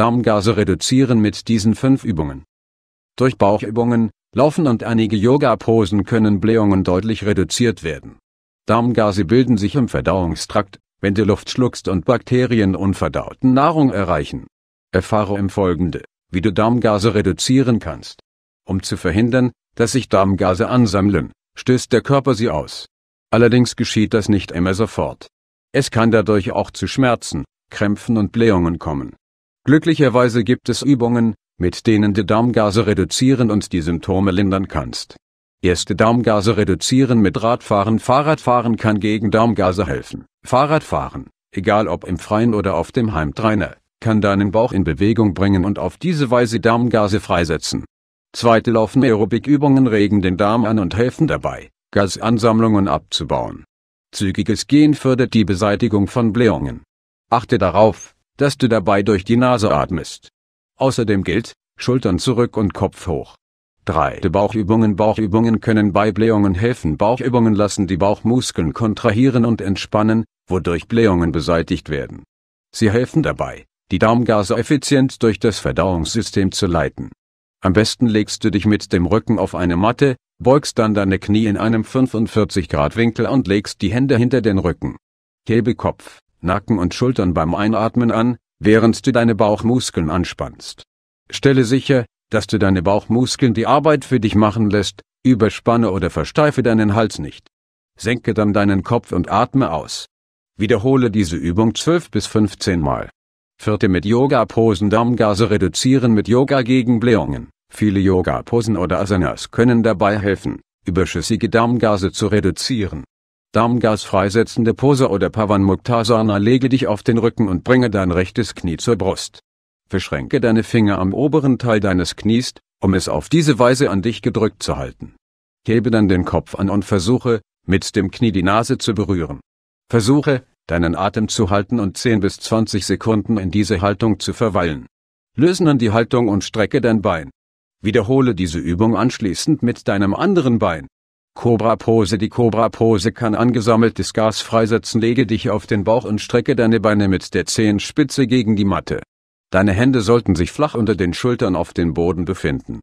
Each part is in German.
Darmgase reduzieren mit diesen fünf Übungen. Durch Bauchübungen, Laufen und einige Yoga-Posen können Blähungen deutlich reduziert werden. Darmgase bilden sich im Verdauungstrakt, wenn du Luft schluckst und Bakterien unverdauten Nahrung erreichen. Erfahre im Folgenden, wie du Darmgase reduzieren kannst. Um zu verhindern, dass sich Darmgase ansammeln, stößt der Körper sie aus. Allerdings geschieht das nicht immer sofort. Es kann dadurch auch zu Schmerzen, Krämpfen und Blähungen kommen. Glücklicherweise gibt es Übungen, mit denen du Darmgase reduzieren und die Symptome lindern kannst. Erste Darmgase reduzieren mit Radfahren Fahrradfahren kann gegen Darmgase helfen. Fahrradfahren, egal ob im Freien oder auf dem Heimtrainer, kann deinen Bauch in Bewegung bringen und auf diese Weise Darmgase freisetzen. Zweite Laufen Aerobikübungen regen den Darm an und helfen dabei, Gasansammlungen abzubauen. Zügiges Gehen fördert die Beseitigung von Blähungen. Achte darauf, dass du dabei durch die Nase atmest. Außerdem gilt, Schultern zurück und Kopf hoch. 3. Bauchübungen Bauchübungen können bei Blähungen helfen. Bauchübungen lassen die Bauchmuskeln kontrahieren und entspannen, wodurch Blähungen beseitigt werden. Sie helfen dabei, die Darmgase effizient durch das Verdauungssystem zu leiten. Am besten legst du dich mit dem Rücken auf eine Matte, beugst dann deine Knie in einem 45-Grad-Winkel und legst die Hände hinter den Rücken. Gelbe Kopf Nacken und Schultern beim Einatmen an, während du deine Bauchmuskeln anspannst. Stelle sicher, dass du deine Bauchmuskeln die Arbeit für dich machen lässt, überspanne oder versteife deinen Hals nicht. Senke dann deinen Kopf und atme aus. Wiederhole diese Übung 12 bis 15 Mal. Vierte mit Yoga-Posen Darmgase reduzieren mit yoga gegen Blähungen. Viele Yoga-Posen oder Asanas können dabei helfen, überschüssige Darmgase zu reduzieren. Darmgas freisetzende Pose oder Pavan Muktasana lege dich auf den Rücken und bringe dein rechtes Knie zur Brust. Verschränke deine Finger am oberen Teil deines Knies, um es auf diese Weise an dich gedrückt zu halten. Hebe dann den Kopf an und versuche, mit dem Knie die Nase zu berühren. Versuche, deinen Atem zu halten und 10 bis 20 Sekunden in diese Haltung zu verweilen. Löse dann die Haltung und strecke dein Bein. Wiederhole diese Übung anschließend mit deinem anderen Bein. Cobra-Pose Die Cobra-Pose kann angesammeltes Gas freisetzen. Lege dich auf den Bauch und strecke deine Beine mit der Zehenspitze gegen die Matte. Deine Hände sollten sich flach unter den Schultern auf den Boden befinden.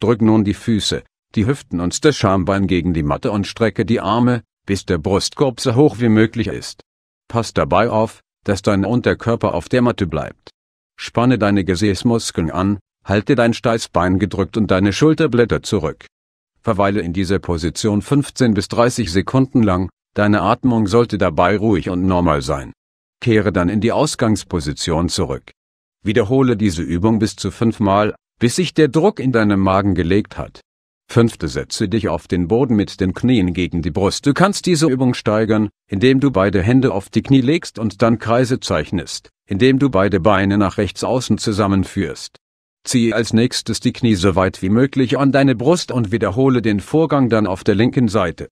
Drück nun die Füße, die Hüften und das Schambein gegen die Matte und strecke die Arme, bis der Brustkorb so hoch wie möglich ist. Pass dabei auf, dass dein Unterkörper auf der Matte bleibt. Spanne deine Gesäßmuskeln an, halte dein Steißbein gedrückt und deine Schulterblätter zurück. Verweile in dieser Position 15 bis 30 Sekunden lang, deine Atmung sollte dabei ruhig und normal sein. Kehre dann in die Ausgangsposition zurück. Wiederhole diese Übung bis zu fünfmal, bis sich der Druck in deinem Magen gelegt hat. Fünfte setze dich auf den Boden mit den Knien gegen die Brust. Du kannst diese Übung steigern, indem du beide Hände auf die Knie legst und dann Kreise zeichnest, indem du beide Beine nach rechts außen zusammenführst. Ziehe als nächstes die Knie so weit wie möglich an deine Brust und wiederhole den Vorgang dann auf der linken Seite.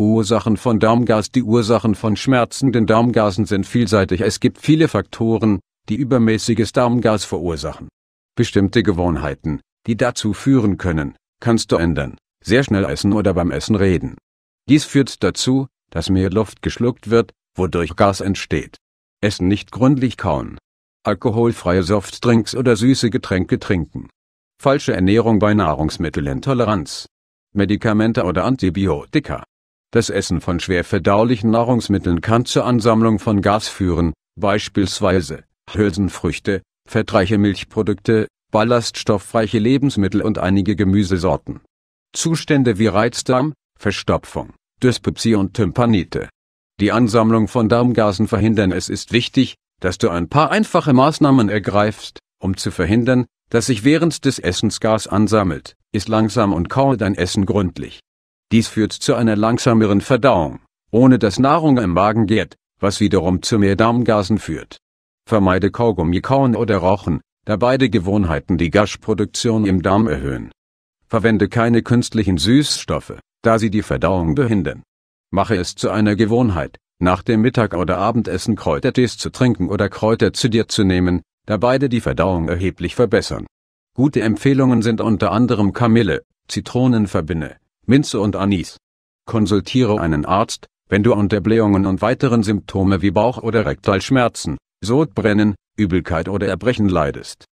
Ursachen von Darmgas Die Ursachen von schmerzenden Darmgasen sind vielseitig. Es gibt viele Faktoren, die übermäßiges Darmgas verursachen. Bestimmte Gewohnheiten, die dazu führen können, kannst du ändern. Sehr schnell essen oder beim Essen reden. Dies führt dazu, dass mehr Luft geschluckt wird, wodurch Gas entsteht. Essen nicht gründlich kauen alkoholfreie Softdrinks oder süße Getränke trinken. Falsche Ernährung bei Nahrungsmittelintoleranz. Medikamente oder Antibiotika. Das Essen von schwer verdaulichen Nahrungsmitteln kann zur Ansammlung von Gas führen, beispielsweise Hülsenfrüchte, fettreiche Milchprodukte, ballaststoffreiche Lebensmittel und einige Gemüsesorten. Zustände wie Reizdarm, Verstopfung, Dyspepsie und Tympanite. Die Ansammlung von Darmgasen verhindern es ist wichtig, dass du ein paar einfache Maßnahmen ergreifst, um zu verhindern, dass sich während des Essens Gas ansammelt. Iss langsam und kaue dein Essen gründlich. Dies führt zu einer langsameren Verdauung, ohne dass Nahrung im Magen gärt, was wiederum zu mehr Darmgasen führt. Vermeide Kaugummi kauen oder rauchen, da beide Gewohnheiten die Gasproduktion im Darm erhöhen. Verwende keine künstlichen Süßstoffe, da sie die Verdauung behindern. Mache es zu einer Gewohnheit, nach dem Mittag- oder Abendessen Kräutertees zu trinken oder Kräuter zu dir zu nehmen, da beide die Verdauung erheblich verbessern. Gute Empfehlungen sind unter anderem Kamille, Zitronenverbinde, Minze und Anis. Konsultiere einen Arzt, wenn du unter Blähungen und weiteren Symptome wie Bauch- oder Rektalschmerzen, Sodbrennen, Übelkeit oder Erbrechen leidest.